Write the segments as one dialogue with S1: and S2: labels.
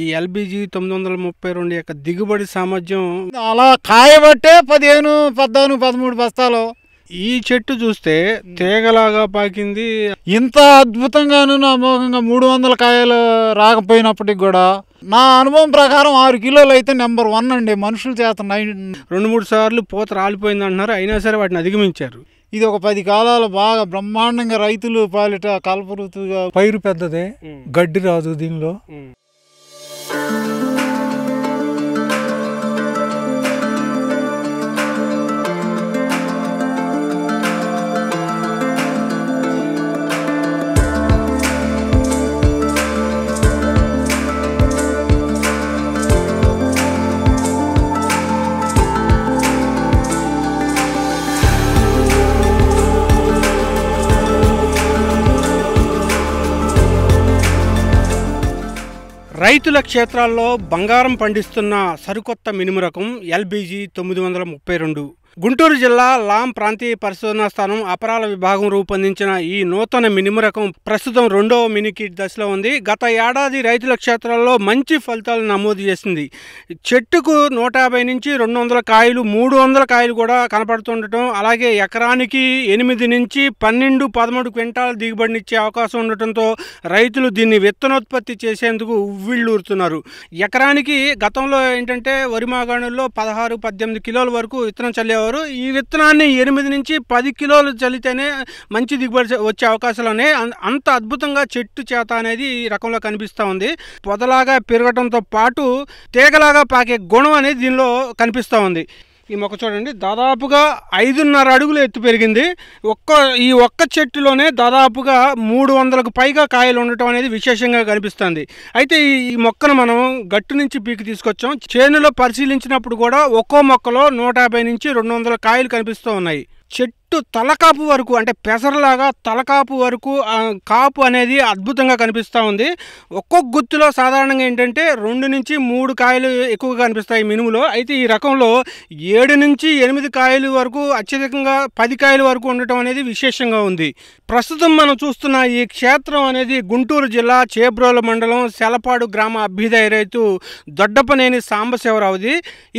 S1: ఈ ఎల్బిజి తొమ్మిది వందల ముప్పై రెండు యొక్క దిగుబడి సామర్థ్యం అలా కాయబట్టే
S2: పదిహేను పద్నాలుగు పదమూడు బస్తాలు ఈ చెట్టు చూస్తే తీగలాగా పాకింది ఇంత అద్భుతంగాను నా మూడు వందల కాయలు రాకపోయినప్పటికి కూడా నా అనుభవం ప్రకారం ఆరు కిలోలు అయితే నెంబర్ వన్ అండి మనుషులు చేత రెండు మూడు సార్లు పూత రాలిపోయింది అంటున్నారు అయినా సరే వాటిని అధిగమించారు ఇది ఒక పది కాలాలు బాగా బ్రహ్మాండంగా రైతులు పాలిట కలపరుతుగా
S1: పైరు పెద్దదే గడ్డి రాదు దీనిలో Thank you. రైతుల క్షేత్రాల్లో బంగారం పండిస్తున్న సరికొత్త మినుము రకం ఎల్బీజీ తొమ్మిది వందల ముప్పై రెండు గుంటూరు జిల్లా లాం ప్రాంతీయ పరిశోధనా స్థానం అపరాల విభాగం రూపొందించిన ఈ నూతన మినిము రకం ప్రస్తుతం రెండవ మినికిట్ దశలో ఉంది గత ఏడాది రైతుల క్షేత్రాల్లో మంచి ఫలితాలు నమోదు చేసింది చెట్టుకు నూట యాభై నుంచి రెండు వందల కాయలు మూడు వందల కాయలు కూడా కనపడుతుండటం అలాగే ఎకరానికి ఎనిమిది నుంచి పన్నెండు పదమూడు క్వింటాల దిగుబడినిచ్చే అవకాశం ఉండటంతో రైతులు దీన్ని విత్తనోత్పత్తి చేసేందుకు ఉవ్విళ్ళూరుతున్నారు ఎకరానికి గతంలో ఏంటంటే వరి పదహారు పద్దెనిమిది కిలోల వరకు విత్తనం చల్లేవారు వాడేవారు ఈ విత్తనాన్ని ఎనిమిది నుంచి పది కిలోలు చల్లితేనే మంచి దిగుబడి వచ్చే అవకాశాలు ఉన్నాయి అంత అద్భుతంగా చెట్టు చేత అనేది ఈ రకంలో కనిపిస్తూ ఉంది పొదలాగా పెరగడంతో పాటు తీగలాగా పాకే గుణం అనేది దీనిలో కనిపిస్తూ ఉంది ఈ మొక్క చూడండి దాదాపుగా ఐదున్నర అడుగులు ఎత్తు పెరిగింది ఒక్క ఈ ఒక్క చెట్టులోనే దాదాపుగా మూడు వందలకు పైగా కాయలు ఉండటం అనేది విశేషంగా కనిపిస్తుంది అయితే ఈ మొక్కను మనం గట్టు నుంచి పీకి తీసుకొచ్చాం చేనులో పరిశీలించినప్పుడు కూడా ఒక్కో మొక్కలో నూట నుంచి రెండు కాయలు కనిపిస్తూ ఉన్నాయి చెట్టు చుట్టు తలకాపు వరకు అంటే పెసరలాగా తలకాపు వరకు కాపు అనేది అద్భుతంగా కనిపిస్తూ ఉంది ఒక్కొక్క గుత్తులో సాధారణంగా ఏంటంటే రెండు నుంచి మూడు కాయలు ఎక్కువగా కనిపిస్తాయి మినుములో అయితే ఈ రకంలో ఏడు నుంచి ఎనిమిది కాయలు వరకు అత్యధికంగా పది కాయలు వరకు ఉండటం అనేది విశేషంగా ఉంది ప్రస్తుతం మనం చూస్తున్న ఈ క్షేత్రం అనేది గుంటూరు జిల్లా చేబ్రోల మండలం సెలపాడు గ్రామ అభ్యుదయ రైతు దొడ్డపనేని సాంబశివరావుది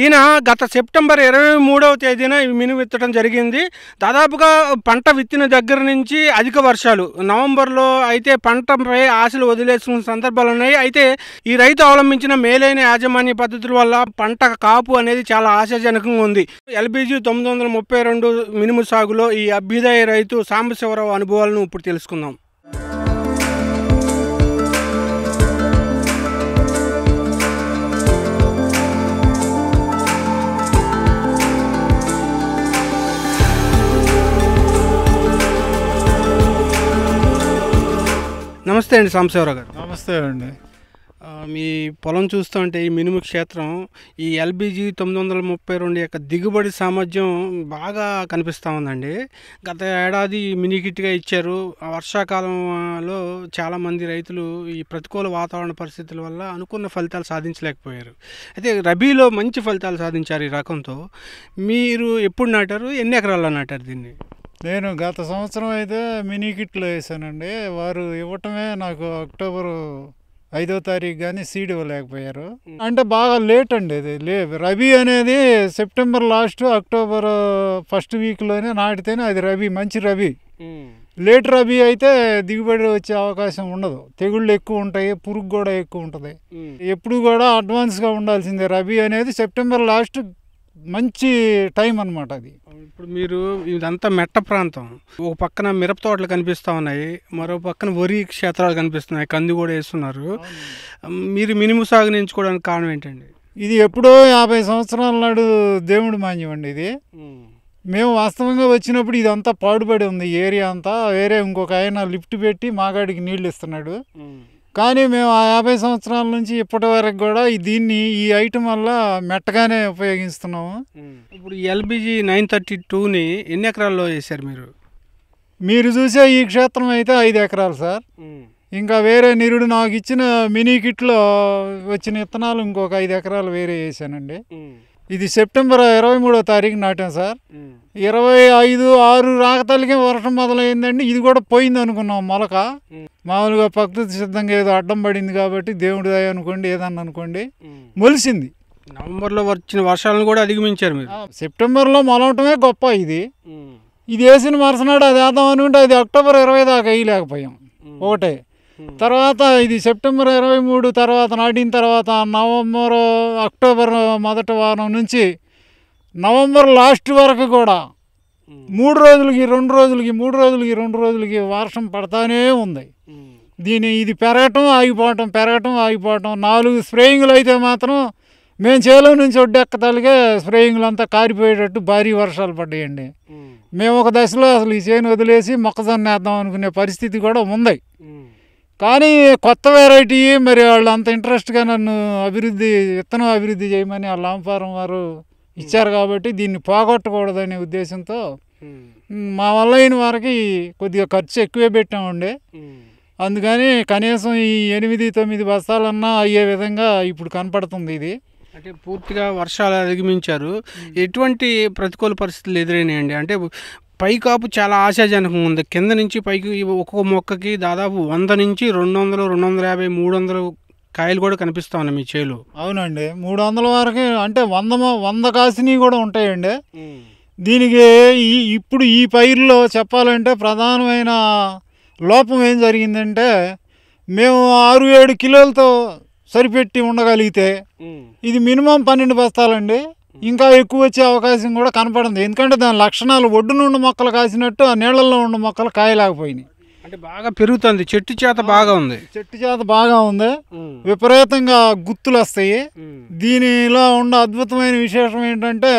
S1: ఈయన గత సెప్టెంబర్ ఇరవై మూడవ తేదీన ఈ మినుము జరిగింది దాదాపు దాదాపుగా పంట విత్తిన దగ్గర నుంచి అధిక వర్షాలు నవంబర్లో అయితే పంటపై ఆశలు వదిలేసిన సందర్భాలు ఉన్నాయి అయితే ఈ రైతు అవలంబించిన మేలైన యాజమాన్య పద్ధతుల వల్ల పంట కాపు అనేది చాలా ఆశాజనకంగా ఉంది ఎల్బీజీ తొమ్మిది వందల ముప్పై రెండు మినుము సాగులో ఈ అభ్యుదయ రైతు సాంబశివరావు అనుభవాలను ఇప్పుడు తెలుసుకుందాం నమస్తే అండి సాంబశివరావు గారు
S2: నమస్తే అండి
S1: మీ పొలం చూస్తుంటే ఈ మినుము క్షేత్రం ఈ ఎల్బీజీ తొమ్మిది వందల ముప్పై రెండు యొక్క దిగుబడి సామర్థ్యం బాగా కనిపిస్తూ ఉందండి గత ఏడాది మినీ కిట్గా ఇచ్చారు వర్షాకాలంలో చాలామంది రైతులు ఈ ప్రతికూల వాతావరణ పరిస్థితుల వల్ల అనుకున్న ఫలితాలు సాధించలేకపోయారు అయితే రబీలో మంచి ఫలితాలు సాధించారు ఈ రకంతో మీరు ఎప్పుడు నాటారు ఎన్ని ఎకరాల్లో నాటారు దీన్ని
S2: నేను గత సంవత్సరం అయితే మినీ కిట్లు వేసానండి వారు ఇవ్వటమే నాకు అక్టోబర్ ఐదో తారీఖు కానీ సీడ్ ఇవ్వలేకపోయారు అంటే బాగా లేట్ అండి ఇది లే రబీ అనేది సెప్టెంబర్ లాస్ట్ అక్టోబర్ ఫస్ట్ వీక్లోనే నాటితేనే అది రబీ మంచి రబీ లేట్ రబీ అయితే దిగుబడి వచ్చే అవకాశం ఉండదు తెగుళ్ళు ఎక్కువ ఉంటాయి పురుగు కూడా ఎక్కువ ఉంటుంది ఎప్పుడు కూడా అడ్వాన్స్గా ఉండాల్సిందే రబీ అనేది సెప్టెంబర్ లాస్ట్ మంచి టైం అనమాట అది ఇప్పుడు
S1: మీరు ఇదంతా మెట్ట ప్రాంతం ఒక పక్కన మిరప తోటలు కనిపిస్తూ ఉన్నాయి మరో పక్కన వరి క్షేత్రాలు కనిపిస్తున్నాయి కంది కూడా వేస్తున్నారు మీరు మినుము
S2: సాగు నేర్చుకోవడానికి కారణం ఏంటండి ఇది ఎప్పుడో యాభై సంవత్సరాల నాడు దేవుడి మాన్యం అండి ఇది మేము వాస్తవంగా వచ్చినప్పుడు ఇదంతా పాడుపడి ఉంది ఏరియా అంతా వేరే ఇంకొక ఆయన లిఫ్ట్ పెట్టి మాగాడికి నీళ్ళు ఇస్తున్నాడు కానీ మేము ఆ యాభై సంవత్సరాల నుంచి ఇప్పటి వరకు కూడా దీన్ని ఈ ఐటమ్ వల్ల మెట్టగానే ఉపయోగిస్తున్నాము ఇప్పుడు
S1: ఎల్బిజి నైన్ థర్టీ టూని ఎన్ని ఎకరాల్లో వేశారు మీరు
S2: మీరు చూసే ఈ క్షేత్రం అయితే ఐదు ఎకరాలు సార్ ఇంకా వేరే నిరుడు నాకు ఇచ్చిన మినీ కిట్లో వచ్చిన విత్తనాలు ఇంకొక ఐదు ఎకరాలు వేరే వేసానండి ఇది సెప్టెంబర్ ఇరవై మూడో తారీఖు నాటాం సార్ ఇరవై ఐదు ఆరు తల్లికి వర్షం మొదలైందండి ఇది కూడా పోయింది అనుకున్నాం మొలక మామూలుగా ప్రకృతి సిద్ధంగా ఏదో అడ్డం పడింది కాబట్టి దేవుడి దాయ అనుకోండి ఏదన్నా అనుకోండి మొలిసింది నవంబర్లో వచ్చిన వర్షాలను కూడా అధిగమించారు మీరు సెప్టెంబర్లో మొలవటమే గొప్ప ఇది ఇది వేసిన మరుసనాడు అది వేద్దాం అనుకుంటే అది అక్టోబర్ ఇరవై దాకా వేయలేకపోయాం ఒకటే తర్వాత ఇది సెప్టెంబర్ ఇరవై మూడు తర్వాత నాటిన తర్వాత నవంబర్ అక్టోబర్ మొదటి వారం నుంచి నవంబర్ లాస్ట్ వరకు కూడా మూడు రోజులకి రెండు రోజులకి మూడు రోజులకి రెండు రోజులకి వర్షం పడతానే ఉంది దీని ఇది పెరగటం ఆగిపోవటం పెరగటం ఆగిపోవటం నాలుగు స్ప్రేయింగ్లు అయితే మాత్రం మేము చేలో నుంచి ఒడ్డెక్కతాలిగా స్ప్రేయింగ్లు అంతా కారిపోయేటట్టు భారీ వర్షాలు పడ్డాయండి మేము ఒక దశలో అసలు ఈ చేను వదిలేసి మొక్కజొన్న వేద్దాం అనుకునే పరిస్థితి కూడా ఉంది కానీ కొత్త వెరైటీ మరి వాళ్ళు అంత ఇంట్రెస్ట్గా నన్ను అభివృద్ధి విత్తనం అభివృద్ధి చేయమని ఆ లాంపారం వారు ఇచ్చారు కాబట్టి దీన్ని పోగొట్టకూడదనే ఉద్దేశంతో మా వల్ల అయిన వారికి కొద్దిగా ఖర్చు ఎక్కువే పెట్టామండి అందుకని కనీసం ఈ ఎనిమిది తొమ్మిది బస్తాలన్నా అయ్యే విధంగా ఇప్పుడు కనపడుతుంది ఇది అంటే పూర్తిగా వర్షాలు అధిగమించారు ఎటువంటి
S1: ప్రతికూల పరిస్థితులు ఎదురైనాయండి అంటే పైకాపు చాలా ఆశాజనకంగా ఉంది కింద నుంచి పైకి ఒక్కొక్క మొక్కకి దాదాపు వంద నుంచి రెండు వందలు రెండు వందల యాభై మూడు వందలు కాయలు కూడా కనిపిస్తా ఉన్నాయి మీ చేలు
S2: అవునండి మూడు వందల వరకు అంటే వంద వంద కాసినవి కూడా ఉంటాయండి దీనికి ఈ ఇప్పుడు ఈ పైరులో చెప్పాలంటే ప్రధానమైన లోపం ఏం జరిగిందంటే మేము ఆరు ఏడు కిలోలతో సరిపెట్టి ఉండగలిగితే ఇది మినిమం పన్నెండు బస్తాలండి ఇంకా ఎక్కువ వచ్చే అవకాశం కూడా కనపడింది ఎందుకంటే దాని లక్షణాలు ఒడ్డున నుండి మొక్కలు కాసినట్టు ఆ నీళ్ళల్లో ఉన్న మొక్కలు కాయలేకపోయినాయి అంటే బాగా పెరుగుతుంది చెట్టు చేత బాగా ఉంది చెట్టు చేత బాగా ఉంది విపరీతంగా గుత్తులు వస్తాయి దీనిలో ఉన్న అద్భుతమైన విశేషం ఏంటంటే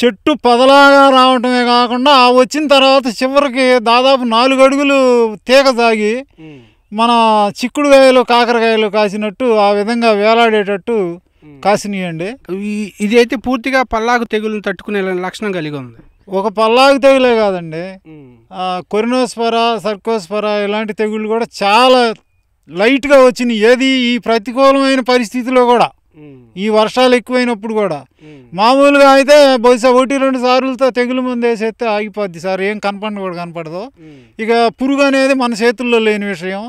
S2: చెట్టు పదలాగా రావటమే కాకుండా వచ్చిన తర్వాత చివరికి దాదాపు నాలుగు అడుగులు తీగ సాగి మన చిక్కుడుకాయలు కాకరకాయలు కాసినట్టు ఆ విధంగా వేలాడేటట్టు కాసినాయండి ఇదైతే పూర్తిగా పల్లాకు తెగులను తట్టుకునే లక్షణం కలిగి ఉంది ఒక పల్లాగు తెగులే కాదండి కొరినోస్పర సర్కోస్పర ఇలాంటి తెగుళ్ళు కూడా చాలా లైట్గా వచ్చినాయి ఏది ఈ ప్రతికూలమైన పరిస్థితిలో కూడా ఈ వర్షాలు ఎక్కువైనప్పుడు కూడా మామూలుగా అయితే బహుశా ఒకటి రెండు సార్లతో తెగులు ముందు వేసేస్తే ఆగిపోద్ది సార్ ఏం కనపడి కూడా కనపడదు ఇక పురుగు అనేది మన చేతుల్లో లేని విషయం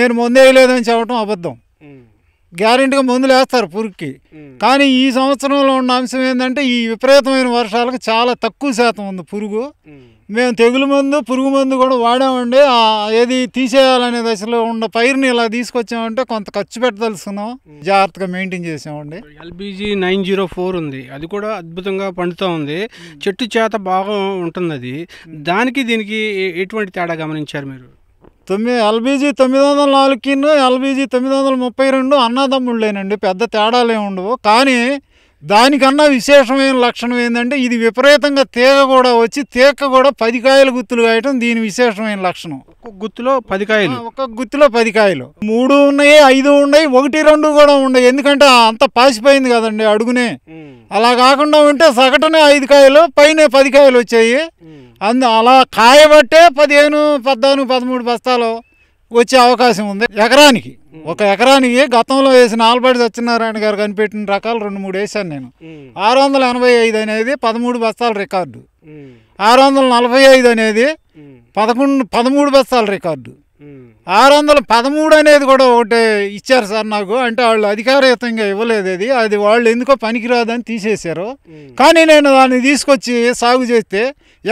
S2: నేను ముందే చెప్పడం అబద్ధం గ్యారెంటీగా మందులు వేస్తారు పురుగుకి కానీ ఈ సంవత్సరంలో ఉన్న అంశం ఏంటంటే ఈ విపరీతమైన వర్షాలకు చాలా తక్కువ శాతం ఉంది పురుగు మేము తెగులు మందు పురుగు మందు కూడా వాడామండి ఏది తీసేయాలనే దశలో ఉన్న పైరుని ఇలా తీసుకొచ్చామంటే కొంత ఖర్చు పెట్టదలుచుకున్నాం జాగ్రత్తగా మెయింటైన్ చేసామండి
S1: ఎల్బీజీ నైన్ జీరో ఫోర్ ఉంది అది కూడా అద్భుతంగా పండుతూ ఉంది చెట్టు చేత బాగా ఉంటుంది అది దానికి దీనికి ఎటువంటి తేడా గమనించారు మీరు
S2: తొమ్మిది ఎల్బీజీ తొమ్మిది వందల నాలుగు ఎల్బీజీ తొమ్మిది వందల ముప్పై రెండు అన్నదమ్ముళ్ళేనండి పెద్ద తేడాలు ఏమి ఉండవు కానీ దానికన్నా విశేషమైన లక్షణం ఏంటంటే ఇది విపరీతంగా తీగ కూడా వచ్చి తీగ కూడా పది కాయలు గుత్తులు కాయటం దీని విశేషమైన లక్షణం ఒక్క గుత్తులో పది కాయలు ఒక్క గుత్తులో పది కాయలు మూడు ఉన్నాయి ఐదు ఉన్నాయి ఒకటి రెండు కూడా ఉన్నాయి ఎందుకంటే అంత పాసిపోయింది కదండి అడుగునే అలా కాకుండా ఉంటే సగటునే ఐదు కాయలు పైన పది కాయలు వచ్చాయి అందు అలా కాయబట్టే పదిహేను పద్నాలుగు పదమూడు బస్తాలు వచ్చే అవకాశం ఉంది ఎకరానికి ఒక ఎకరానికి గతంలో వేసిన ఆల్బడి సత్యనారాయణ గారు కనిపెట్టిన రకాలు రెండు మూడు వేసాను నేను ఆరు వందల ఎనభై ఐదు అనేది పదమూడు బస్తాల రికార్డు ఆరు వందల నలభై ఐదు అనేది పదకొండు పదమూడు బస్తాల రికార్డు ఆరు వందల పదమూడు అనేది కూడా ఒకటి ఇచ్చారు సార్ నాకు అంటే వాళ్ళు అధికారయుతంగా ఇవ్వలేదు అది అది వాళ్ళు ఎందుకో పనికిరాదని తీసేశారు కానీ నేను దాన్ని తీసుకొచ్చి సాగు చేస్తే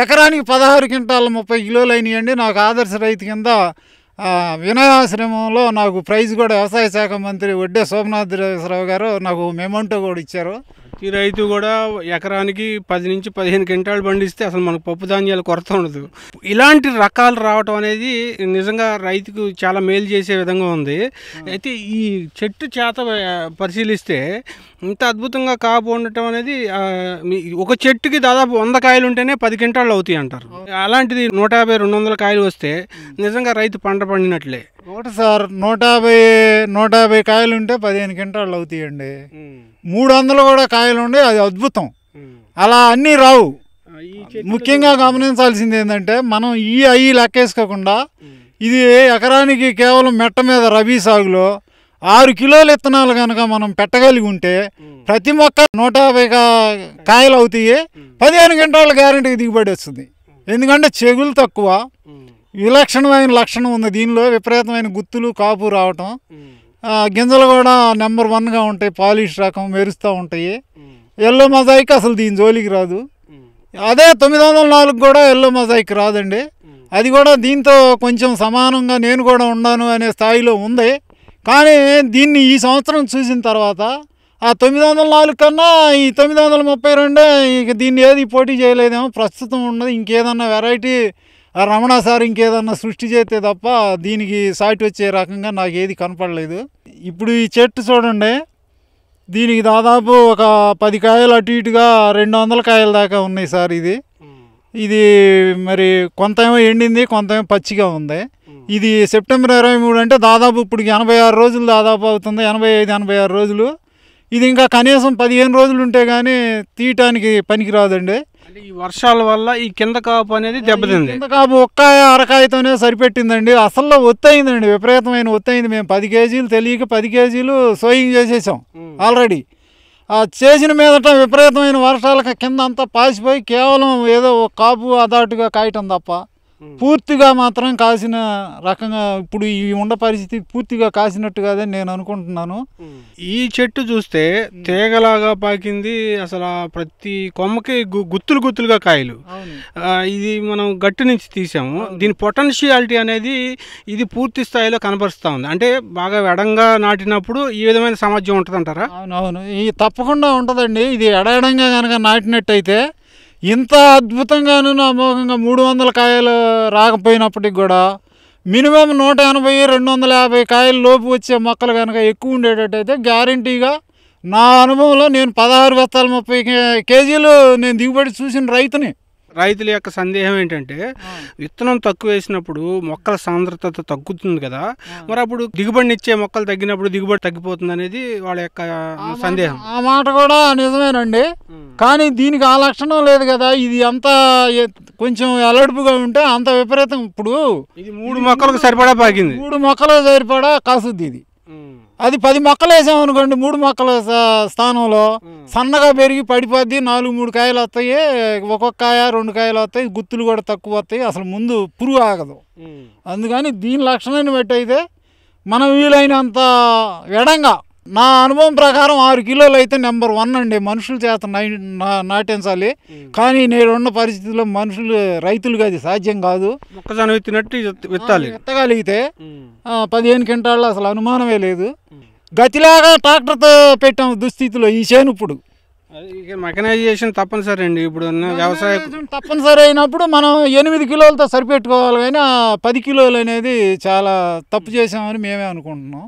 S2: ఎకరానికి పదహారు క్వింటాల ముప్పై కిలోలు అయినాయండి నాకు ఆదర్శ రైతు కింద వినయాశ్రమంలో నాకు ప్రైజ్ కూడా వ్యవసాయ శాఖ మంత్రి వడ్డే సోమనాథరావు గారు నాకు మెమంటో కూడా ఇచ్చారు
S1: ఈ రైతు కూడా ఎకరానికి పది నుంచి పదిహేను క్వింటాలు పండిస్తే అసలు మనకు పప్పు ధాన్యాలు కొరత ఉండదు ఇలాంటి రకాలు రావటం అనేది నిజంగా రైతుకు చాలా మేలు చేసే విధంగా ఉంది అయితే ఈ చెట్టు చేత పరిశీలిస్తే ఇంత అద్భుతంగా కాపు ఉండటం అనేది ఒక చెట్టుకి దాదాపు వంద కాయలు ఉంటేనే పది క్వింటాళ్ళు అవుతాయి అంటారు అలాంటిది నూట యాభై రెండు వందల కాయలు వస్తే నిజంగా
S2: రైతు పంట పండినట్లే ఒకటి సార్ నూట యాభై నూట యాభై కాయలు ఉంటే పదిహేను క్వింటాళ్ళు అవుతాయండి మూడు వందలు కూడా కాయలు ఉండే అది అద్భుతం అలా అన్నీ రావు ముఖ్యంగా గమనించాల్సింది ఏంటంటే మనం ఈ అవి లెక్కేసుకోకుండా ఇది ఎకరానికి కేవలం మెట్ట మీద రబీ సాగులో ఆరు కిలోల విత్తనాలు కనుక మనం పెట్టగలిగి ఉంటే ప్రతి మొక్క నూట యాభై కాయలు అవుతాయి పదిహేను గంటల గ్యారంటీకి దిగుబడి వస్తుంది ఎందుకంటే చెగులు తక్కువ విలక్షణమైన లక్షణం ఉంది దీనిలో విపరీతమైన గుత్తులు కాపు రావటం గింజలు కూడా నెంబర్ వన్గా ఉంటాయి పాలిష్ రకం మెరుస్తూ ఉంటాయి ఎల్లో మజాయిక్ అసలు దీని జోలికి రాదు అదే తొమ్మిది వందల నాలుగు కూడా ఎల్లో మజాయిక్ రాదండి అది కూడా దీంతో కొంచెం సమానంగా నేను కూడా ఉన్నాను అనే స్థాయిలో ఉంది కానీ దీన్ని ఈ సంవత్సరం చూసిన తర్వాత ఆ తొమ్మిది వందల నాలుగు కన్నా ఈ తొమ్మిది వందల ముప్పై రెండే ఇక దీన్ని ఏది పోటీ చేయలేదేమో ప్రస్తుతం ఉన్నది ఇంకేదన్నా వెరైటీ ఆ రమణ సార్ ఇంకేదన్నా సృష్టి చేస్తే తప్ప దీనికి సాటి వచ్చే రకంగా నాకు ఏది కనపడలేదు ఇప్పుడు ఈ చెట్టు చూడండి దీనికి దాదాపు ఒక పది కాయలు అటు ఇటుగా రెండు వందల కాయల దాకా ఉన్నాయి సార్ ఇది ఇది మరి కొంత ఏమో ఎండింది కొంత ఏమో పచ్చిగా ఉంది ఇది సెప్టెంబర్ ఇరవై మూడు అంటే దాదాపు ఇప్పుడు ఎనభై ఆరు రోజులు దాదాపు అవుతుంది ఎనభై ఐదు ఎనభై ఆరు రోజులు ఇది ఇంకా కనీసం పదిహేను రోజులు ఉంటే కానీ తీయటానికి పనికిరాదండి ఈ వర్షాల వల్ల ఈ కింద కాపు
S1: అనేది దెబ్బతింది కింద
S2: కాపు ఒక్కాయ అరకాయతోనే సరిపెట్టిందండి అసలు ఒత్తయిందండి విపరీతమైన ఒత్తయింది మేము పది కేజీలు తెలియక పది కేజీలు సోయింగ్ చేసేసాం ఆల్రెడీ ఆ చేసిన మీదట విపరీతమైన వర్షాలకు కింద అంతా పాసిపోయి కేవలం ఏదో ఒక కాపు అదాటుగా కాయటం తప్ప పూర్తిగా మాత్రం కాసిన రకంగా ఇప్పుడు ఈ ఉండ పరిస్థితి పూర్తిగా కాసినట్టు కాదని నేను అనుకుంటున్నాను ఈ
S1: చెట్టు చూస్తే తీగలాగా పాకింది అసలు ప్రతి కొమ్మకి గుత్తులు గుత్తులుగా కాయలు ఇది మనం గట్టి నుంచి తీసాము దీని పొటెన్షియాలిటీ అనేది ఇది పూర్తి స్థాయిలో కనపరుస్తూ ఉంది అంటే బాగా ఎడంగా నాటినప్పుడు ఈ విధమైన సమాజం ఉంటుంది
S2: అంటారా అవునవును ఇది తప్పకుండా ఉంటుందండి ఇది ఎడంగా కనుక నాటినట్టయితే ఇంత అద్భుతంగాను అమోఘంగా మూడు వందల కాయలు రాకపోయినప్పటికి కూడా మినిమం నూట ఎనభై రెండు వందల యాభై కాయల లోపు వచ్చే మొక్కలు కనుక ఎక్కువ ఉండేటట్టయితే గ్యారంటీగా నా అనుభవంలో నేను పదహారు బస్తాలు ముప్పై కేజీలు నేను దిగుబడి చూసిన
S1: రైతుని రైతుల యొక్క సందేహం ఏంటంటే విత్తనం తక్కువ వేసినప్పుడు మొక్కల సాంద్రత తగ్గుతుంది కదా మరి అప్పుడు దిగుబడిని ఇచ్చే మొక్కలు తగ్గినప్పుడు దిగుబడి తగ్గిపోతుంది అనేది వాళ్ళ యొక్క సందేహం
S2: ఆ మాట కూడా నిజమేనండి కానీ దీనికి ఆ లక్షణం లేదు కదా ఇది అంత కొంచెం అలడుపుగా ఉంటే అంత విపరీతం ఇప్పుడు ఇది మూడు మొక్కలకు సరిపడా పాకింది మూడు మొక్కలకు సరిపడా కాసుద్ది ఇది అది పది మొక్కలు వేసామనుకోండి మూడు మొక్కల స్థానంలో సన్నగా పెరిగి పడిపోద్ది నాలుగు మూడు కాయలు వస్తాయి ఒక్కొక్క కాయ రెండు కాయలు వస్తాయి గుత్తులు కూడా తక్కువ వస్తాయి అసలు ముందు పురుగు ఆగదు అందుకని దీని లక్షణాన్ని బట్టి అయితే మనం వీలైనంత ఎడంగా నా అనుభవం ప్రకారం ఆరు కిలోలు అయితే నెంబర్ వన్ అండి మనుషుల చేత నాటించాలి కానీ నేనున్న పరిస్థితుల్లో మనుషులు రైతులుగా అది సాధ్యం కాదు మొక్కజొన్న విత్తినట్టు విత్తాలి విత్తగలిగితే పదిహేను క్వింటాళ్ళు అసలు అనుమానమే లేదు గతిలాగా ట్రాక్టర్తో పెట్టాం దుస్థితిలో ఈ చేను ఇప్పుడు
S1: మెకనైజేషన్ తప్పనిసరి అండి ఇప్పుడు వ్యవసాయ
S2: తప్పనిసరి అయినప్పుడు మనం ఎనిమిది కిలోలతో సరిపెట్టుకోవాలి కానీ పది కిలోలు అనేది చాలా తప్పు చేసామని మేమే అనుకుంటున్నాం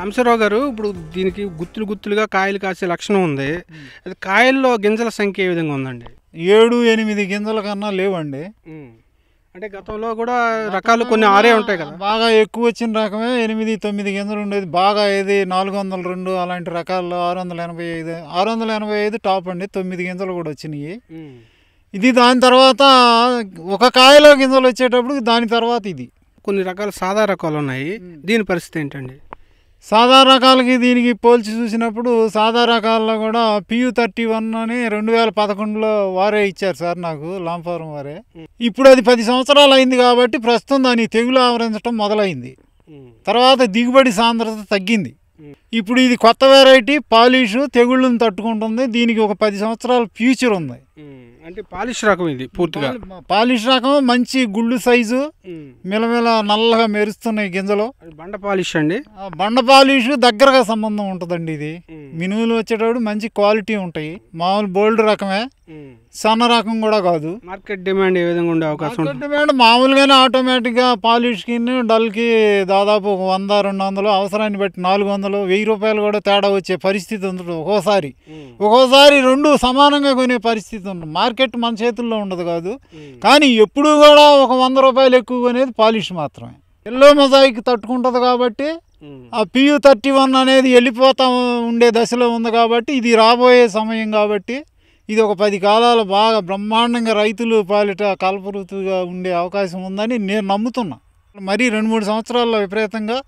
S1: సంశరావు గారు ఇప్పుడు దీనికి గుత్తులు గుత్తులుగా కాయలు కాసే లక్షణం ఉంది అది కాయల్లో
S2: గింజల సంఖ్య ఏ విధంగా ఉందండి ఏడు ఎనిమిది గింజల కన్నా లేవండి
S1: అంటే గతంలో కూడా రకాలు కొన్ని ఆరే ఉంటాయి కదా
S2: బాగా ఎక్కువ వచ్చిన రకమే ఎనిమిది తొమ్మిది గింజలు ఉండేది బాగా ఏది నాలుగు వందల రెండు అలాంటి రకాలు ఆరు వందల ఎనభై ఐదు ఆరు వందల ఎనభై ఐదు టాప్ అండి తొమ్మిది గింజలు కూడా వచ్చినాయి ఇది దాని తర్వాత ఒక కాయలో గింజలు వచ్చేటప్పుడు దాని తర్వాత ఇది కొన్ని రకాల సాదా రకాలు ఉన్నాయి దీని పరిస్థితి ఏంటండి సాదా రకాలకి దీనికి పోల్చి చూసినప్పుడు సాదా రకాల్లో కూడా పియు థర్టీ వన్ అని రెండు వేల పదకొండులో వారే ఇచ్చారు సార్ నాకు లాంఫారం వారే ఇప్పుడు అది పది సంవత్సరాలు అయింది కాబట్టి ప్రస్తుతం దాని తెగులు ఆవరించడం మొదలైంది తర్వాత దిగుబడి సాంద్రత తగ్గింది ఇప్పుడు ఇది కొత్త వెరైటీ పాలిషు తెగుళ్ళను తట్టుకుంటుంది దీనికి ఒక పది సంవత్సరాల ఫ్యూచర్ ఉంది అంటే పాలిష్ రకం ఇది పూర్తిగా పాలిష్ రకం మంచి గుళ్ళు సైజు మెలమెల నల్లగా మెరుస్తున్నాయి గింజలు బండ పాలిష్ అండి బండ పాలిష్ దగ్గరగా సంబంధం ఉంటుందండి ఇది మినువులు వచ్చేటప్పుడు మంచి క్వాలిటీ ఉంటాయి మామూలు బోల్డ్ రకమే సన్న రకం కూడా కాదు మార్కెట్ డిమాండ్ ఏ విధంగా ఉండే అవకాశం డిమాండ్ మామూలుగానే ఆటోమేటిక్గా పాలిష్కి డల్కి దాదాపు ఒక వంద రెండు వందలు అవసరాన్ని బట్టి నాలుగు వందలు వెయ్యి రూపాయలు కూడా తేడా వచ్చే పరిస్థితి ఉంటుంది ఒక్కోసారి ఒక్కోసారి రెండు సమానంగా కొనే పరిస్థితి ఉంటుంది మార్కెట్ మన చేతుల్లో ఉండదు కాదు కానీ ఎప్పుడూ కూడా ఒక వంద రూపాయలు ఎక్కువ కొనేది పాలిష్ మాత్రమే ఎల్లో మొజాయిక్ తట్టుకుంటుంది కాబట్టి ఆ పియు థర్టీ వన్ అనేది వెళ్ళిపోతా ఉండే దశలో ఉంది కాబట్టి ఇది రాబోయే సమయం కాబట్టి ఇది ఒక పది కాలాలు బాగా బ్రహ్మాండంగా రైతులు పాలిట కలపరుతుగా ఉండే అవకాశం ఉందని నేను నమ్ముతున్నా మరీ రెండు మూడు సంవత్సరాల్లో విపరీతంగా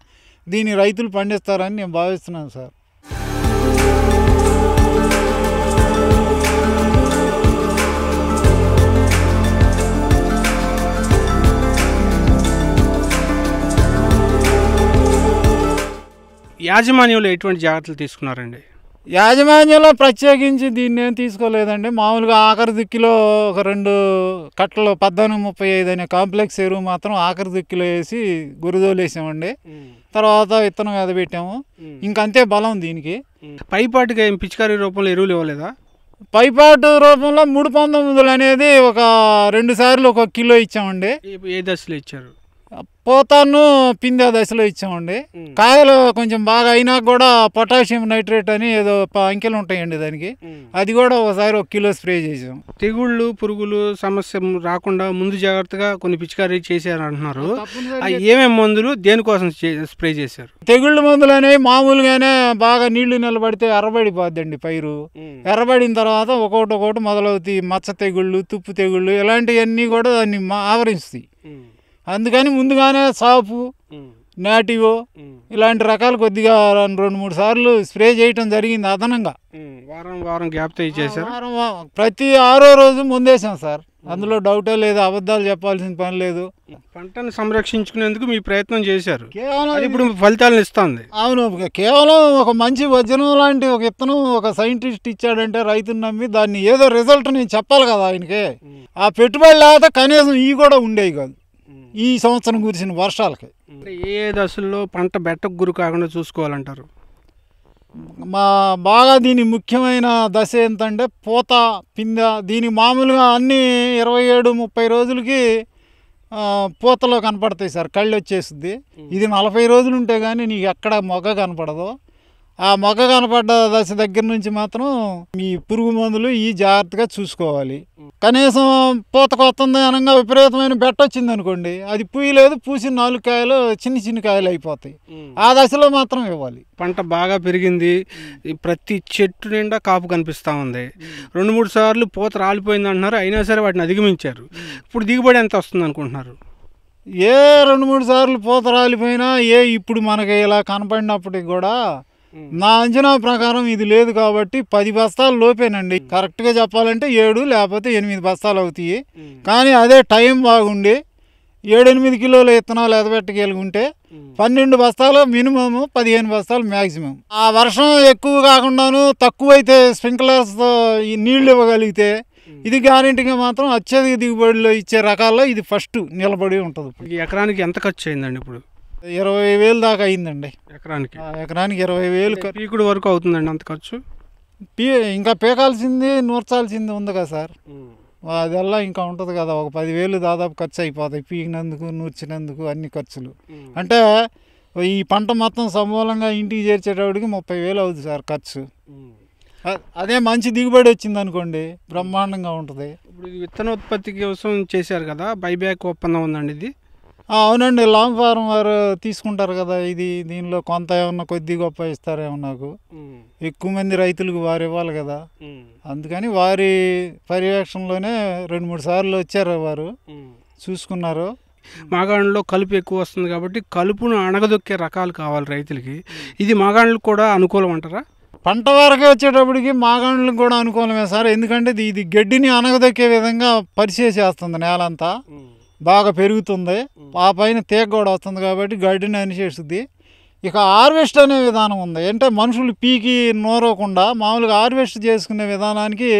S2: దీన్ని రైతులు పండిస్తారని నేను భావిస్తున్నాను సార్
S1: యాజమాన్యంలో ఎటువంటి జాగ్రత్తలు తీసుకున్నారండి
S2: యాజమాన్యంలో ప్రత్యేకించి దీన్ని ఏం తీసుకోలేదండి మామూలుగా ఆఖరి దిక్కిలో ఒక రెండు కట్టలు పద్నాలుగు ముప్పై ఐదు అనే కాంప్లెక్స్ ఎరువు మాత్రం ఆఖరి దిక్కులో వేసి గురిదోలేసామండి తర్వాత విత్తనం మీద పెట్టాము ఇంకంతే బలం దీనికి పైపాటిగా ఏం పిచికారీ రూపంలో ఎరువులు ఇవ్వలేదా పైపాటు రూపంలో మూడు పంతొమ్మిదిలు అనేది ఒక రెండు సార్లు ఒక కిలో ఇచ్చామండి
S1: ఏ దశలో ఇచ్చారు
S2: పోతాను పిందే దశలో ఇచ్చామండి కాయలు కొంచెం బాగా అయినా కూడా పొటాషియం నైట్రేట్ అని ఏదో అంకెలు ఉంటాయండి దానికి అది కూడా ఒకసారి ఒక కిలో స్ప్రే చేసాం తెగుళ్ళు పురుగులు సమస్య రాకుండా ముందు జాగ్రత్తగా కొన్ని పిచికారీ
S1: చేశారు అంటున్నారు ఏమేమి మందులు దేనికోసం స్ప్రే చేశారు
S2: తెగుళ్ళు మందులు అనేవి మామూలుగానే బాగా నీళ్లు నిలబడితే ఎర్రబడిపోద్దండి పైరు ఎర్రబడిన తర్వాత ఒకటి ఒకటి మొదలవుతాయి మచ్చ తెగుళ్ళు తుప్పు తెగుళ్ళు ఇలాంటివన్నీ కూడా దాన్ని ఆవరిస్తాయి అందుకని ముందుగానే సాపు నాటివో ఇలాంటి రకాలు కొద్దిగా రెండు మూడు సార్లు స్ప్రే చేయటం జరిగింది అదనంగా
S1: వారం వారం గ్యాప్ వారం
S2: ప్రతి ఆరో రోజు ముందేసాం సార్ అందులో డౌటే లేదు అబద్ధాలు చెప్పాల్సిన పని లేదు
S1: పంటను సంరక్షించుకునేందుకు మీ ప్రయత్నం చేశారు కేవలం ఇప్పుడు ఫలితాలను ఇస్తుంది
S2: అవును కేవలం ఒక మంచి వజనం లాంటి ఒక ఇత్తనం ఒక సైంటిస్ట్ ఇచ్చాడంటే రైతుని నమ్మి దాన్ని ఏదో రిజల్ట్ నేను చెప్పాలి కదా ఆయనకి ఆ పెట్టుబడి లేకపోతే కనీసం ఇవి కూడా ఉండేవి కాదు ఈ సంవత్సరం కురిసిన వర్షాలకి
S1: ఏ దశల్లో
S2: పంట బెట్టకు గురి కాకుండా చూసుకోవాలంటారు మా బాగా దీని ముఖ్యమైన దశ ఏంటంటే పూత పింద దీని మామూలుగా అన్నీ ఇరవై ఏడు ముప్పై రోజులకి పూతలో కనపడతాయి సార్ కళ్ళు వచ్చేస్తుంది ఇది నలభై రోజులు ఉంటే కానీ నీకు ఎక్కడ మొగ్గ కనపడదు ఆ మొక్క కనపడ్డ దశ దగ్గర నుంచి మాత్రం ఈ పురుగు మందులు ఈ జాగ్రత్తగా చూసుకోవాలి కనీసం పూత కొత్తంది అనగా విపరీతమైన బెట్ట వచ్చింది అనుకోండి అది పూయలేదు పూసిన నాలుగు కాయలు చిన్న చిన్న కాయలు అయిపోతాయి ఆ దశలో మాత్రం ఇవ్వాలి పంట బాగా పెరిగింది ప్రతి చెట్టు నిండా కాపు కనిపిస్తూ ఉంది
S1: రెండు మూడు సార్లు పూత రాలిపోయింది అంటున్నారు అయినా సరే వాటిని అధిగమించారు ఇప్పుడు దిగుబడి ఎంత వస్తుంది అనుకుంటున్నారు
S2: ఏ రెండు మూడు సార్లు పూత రాలిపోయినా ఏ ఇప్పుడు మనకి ఇలా కనపడినప్పటికి కూడా నా అంచనా ప్రకారం ఇది లేదు కాబట్టి పది బస్తాలు లోపేనండి కరెక్ట్గా చెప్పాలంటే ఏడు లేకపోతే ఎనిమిది బస్తాలు అవుతాయి కానీ అదే టైం బాగుండి ఏడెనిమిది కిలోల ఇత్తనాలు ఎదబెట్టగలిగుంటే పన్నెండు బస్తాలు మినిమము పదిహేను బస్తాలు మ్యాక్సిమం ఆ వర్షం ఎక్కువ కాకుండాను తక్కువైతే స్ప్రింక్లర్స్తో నీళ్ళు నీళ్లు ఇవ్వగలిగితే ఇది గ్యారెంటీగా మాత్రం అత్యధిక దిగుబడిలో ఇచ్చే రకాల్లో ఇది ఫస్ట్ నిలబడి ఉంటుంది ఎకరానికి ఎంత ఖర్చు అయిందండి ఇప్పుడు ఇరవై వేలు దాకా అయిందండి ఎకరానికి ఎకరానికి ఇరవై వేలు పీకుడు వరకు అవుతుందండి అంత ఖర్చు పీ ఇంకా పీకాల్సింది నూర్చాల్సింది ఉంది కదా సార్ అదల్లా ఇంకా ఉంటుంది కదా ఒక పదివేలు దాదాపు ఖర్చు అయిపోతాయి పీకినందుకు నూర్చినందుకు అన్ని ఖర్చులు అంటే ఈ పంట మొత్తం సమూలంగా ఇంటికి చేర్చేటప్పటికి ముప్పై వేలు అవుతుంది సార్ ఖర్చు అదే మంచి దిగుబడి వచ్చింది అనుకోండి బ్రహ్మాండంగా ఉంటుంది ఇప్పుడు ఉత్పత్తి కోసం చేశారు కదా బైబ్యాక్ ఒప్పందం ఉందండి ఇది అవునండి లాంగ్ వారు తీసుకుంటారు కదా ఇది దీనిలో కొంత ఏమన్నా కొద్ది గొప్ప ఇస్తారేమో నాకు ఎక్కువ మంది రైతులకు వారు ఇవ్వాలి కదా అందుకని వారి పర్యవేక్షణలోనే రెండు మూడు సార్లు వచ్చారు వారు చూసుకున్నారు
S1: మాగాణంలో కలుపు ఎక్కువ వస్తుంది కాబట్టి కలుపును అణగదొక్కే రకాలు కావాలి రైతులకి
S2: ఇది మాగాణులకు కూడా అనుకూలం అంటారా పంట వరకు వచ్చేటప్పటికి మాగాణులకు కూడా అనుకూలమే సార్ ఎందుకంటే ఇది గడ్డిని అణగదొక్కే విధంగా పరిచయం చేస్తుంది నేలంతా బాగా పెరుగుతుంది ఆ పైన తేగ కూడా వస్తుంది కాబట్టి గడ్డిని అనిచేస్తుంది ఇక హార్వెస్ట్ అనే విధానం ఉంది అంటే మనుషులు పీకి నోరకుండా మామూలుగా హార్వెస్ట్ చేసుకునే విధానానికి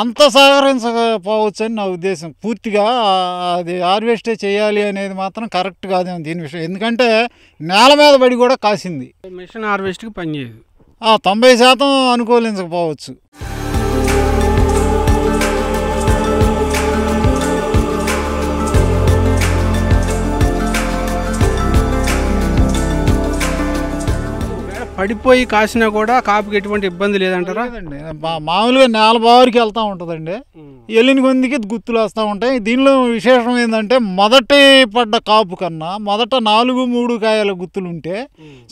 S2: అంత సహకరించకపోవచ్చు అని నా ఉద్దేశం పూర్తిగా అది హార్వెస్టే చేయాలి అనేది మాత్రం కరెక్ట్ కాదేమో దీని విషయం ఎందుకంటే నేల మీద పడి కూడా కాసింది మిషన్ హార్వెస్ట్కి పనిచేయదు తొంభై శాతం అనుకూలించకపోవచ్చు పడిపోయి కాసినా కూడా కాపుకి ఎటువంటి ఇబ్బంది లేదంటారా మామూలుగా నేల బావరికి వెళ్తూ ఉంటుందండి వెళ్ళిన కొందికి గుర్తులు వస్తూ ఉంటాయి దీనిలో విశేషం ఏంటంటే మొదటి పడ్డ కాపు కన్నా మొదట నాలుగు మూడు కాయల గుర్తులు ఉంటే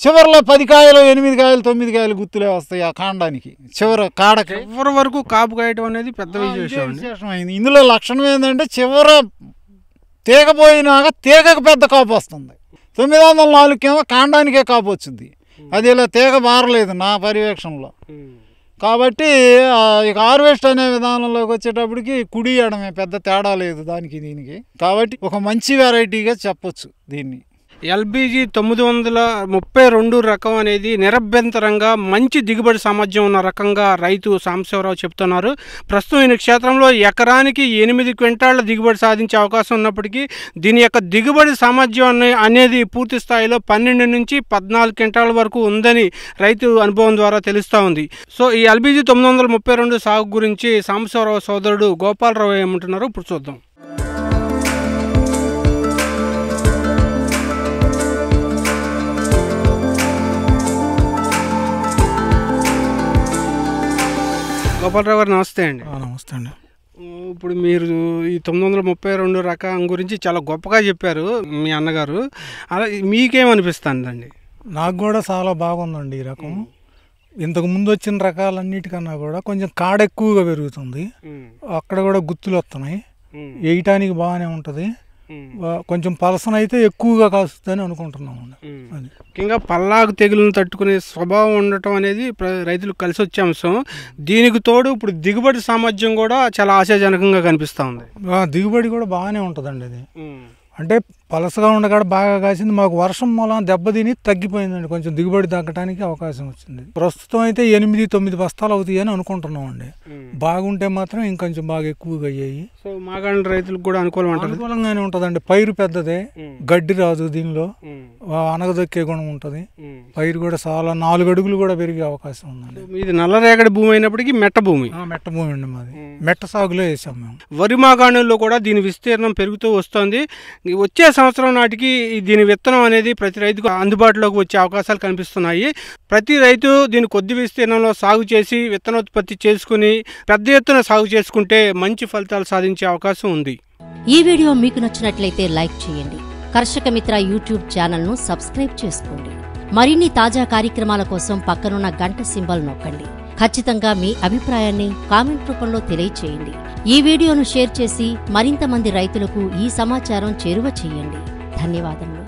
S2: చివరిలో పది కాయలు ఎనిమిది కాయలు తొమ్మిది కాయలు గుర్తులే వస్తాయి ఆ కాండానికి చివరి కాడకి చివరి వరకు కాపు కాయటం అనేది పెద్ద విశేషం విశేషమైంది ఇందులో లక్షణం ఏంటంటే చివర తీగపోయినాక తీగకు పెద్ద కాపు వస్తుంది తొమ్మిది వందల నాలుగుకేమో కాండానికే కాపు వచ్చింది అది ఇలా తీగ మారలేదు నా పర్యవేక్షణలో కాబట్టి ఇక హార్వెస్ట్ అనే విధానంలోకి వచ్చేటప్పటికి కుడి ఎడమే పెద్ద తేడా లేదు దానికి దీనికి కాబట్టి ఒక మంచి వెరైటీగా చెప్పొచ్చు దీన్ని ఎల్బీజీ తొమ్మిది వందల ముప్పై రెండు రకం
S1: అనేది నిరభ్యంతరంగా మంచి దిగుబడి సామర్థ్యం ఉన్న రకంగా రైతు సాంబశివరావు చెప్తున్నారు ప్రస్తుతం ఈ క్షేత్రంలో ఎకరానికి ఎనిమిది క్వింటాళ్ల దిగుబడి సాధించే అవకాశం ఉన్నప్పటికీ దీని యొక్క దిగుబడి సామర్థ్యం అనేది పూర్తి స్థాయిలో పన్నెండు నుంచి పద్నాలుగు క్వింటాల వరకు ఉందని రైతు అనుభవం ద్వారా తెలుస్తూ ఉంది సో ఈ ఎల్బీజీ తొమ్మిది వందల ముప్పై రెండు సాగు గురించి సాంబశివరావు సోదరుడు గోపాలరావు ఏమంటున్నారో ఇప్పుడు చూద్దాం గోపాలరావు గారు నమస్తే అండి నమస్తే అండి ఇప్పుడు మీరు ఈ తొమ్మిది వందల ముప్పై రెండు రకం గురించి చాలా గొప్పగా చెప్పారు మీ అన్నగారు అలా మీకేమనిపిస్తుందండి నాకు కూడా చాలా బాగుందండి ఈ రకం ఇంతకు ముందు వచ్చిన రకాలన్నిటికన్నా కూడా కొంచెం కాడ ఎక్కువగా పెరుగుతుంది అక్కడ కూడా గుత్తులు వస్తున్నాయి వేయటానికి బాగానే ఉంటుంది కొంచెం పలసన అయితే ఎక్కువగా కాస్తుందని అనుకుంటున్నాము అది ముఖ్యంగా పల్లాకు తెగులను తట్టుకునే స్వభావం ఉండటం అనేది రైతులకు కలిసి వచ్చే అంశం దీనికి తోడు ఇప్పుడు దిగుబడి సామర్థ్యం కూడా చాలా ఆశాజనకంగా కనిపిస్తూ ఉంది దిగుబడి కూడా బాగానే ఉంటుందండి అది అంటే పలసగా ఉండగా బాగా కాసింది మాకు వర్షం మూలం దెబ్బతిని తగ్గిపోయిందండి కొంచెం దిగుబడి తగ్గడానికి అవకాశం వచ్చింది ప్రస్తుతం అయితే ఎనిమిది తొమ్మిది బస్తాలు అవుతాయి అని అనుకుంటున్నామండి బాగుంటే మాత్రం ఇంకొంచెం బాగా ఎక్కువగా అయ్యాయి సో మాగాండ రైతులకు కూడా అనుకూలం అనుకూలంగానే ఉంటుందండి పైరు పెద్దదే గడ్డి రాదు దీనిలో అనగదొక్కే గుణం ఉంటుంది పైరు కూడా చాలా నాలుగు అడుగులు కూడా పెరిగే అవకాశం ఉందండి ఇది నల్లరేగడి భూమి అయినప్పటికీ మెట్ట భూమి మెట్ట భూమి అండి మాది మెట్ట సాగులో వేసాం మేము వరి మాగాణంలో కూడా దీని విస్తీర్ణం పెరుగుతూ వస్తుంది వచ్చే సంవత్సరం నాటికి దీని విత్తనం అనేది ప్రతి రైతుకు అందుబాటులోకి వచ్చే అవకాశాలు కనిపిస్తున్నాయి ప్రతి రైతు దీని కొద్ది విస్తీర్ణంలో సాగు చేసి విత్తనోత్పత్తి చేసుకుని పెద్ద ఎత్తున సాగు చేసుకుంటే మంచి ఫలితాలు సాధించే అవకాశం ఉంది ఈ వీడియో మీకు నచ్చినట్లయితే లైక్ చేయండి కర్షక మిత్ర యూట్యూబ్ ఛానల్ను సబ్స్క్రైబ్ చేసుకోండి మరిన్ని తాజా కార్యక్రమాల కోసం పక్కనున్న గంట సింబల్ నొక్కండి ఖచ్చితంగా మీ అభిప్రాయాన్ని కామెంట్ రూపంలో తెలియచేయండి ఈ వీడియోను షేర్ చేసి మరింత మంది రైతులకు ఈ సమాచారం చేరువ చేయండి ధన్యవాదములు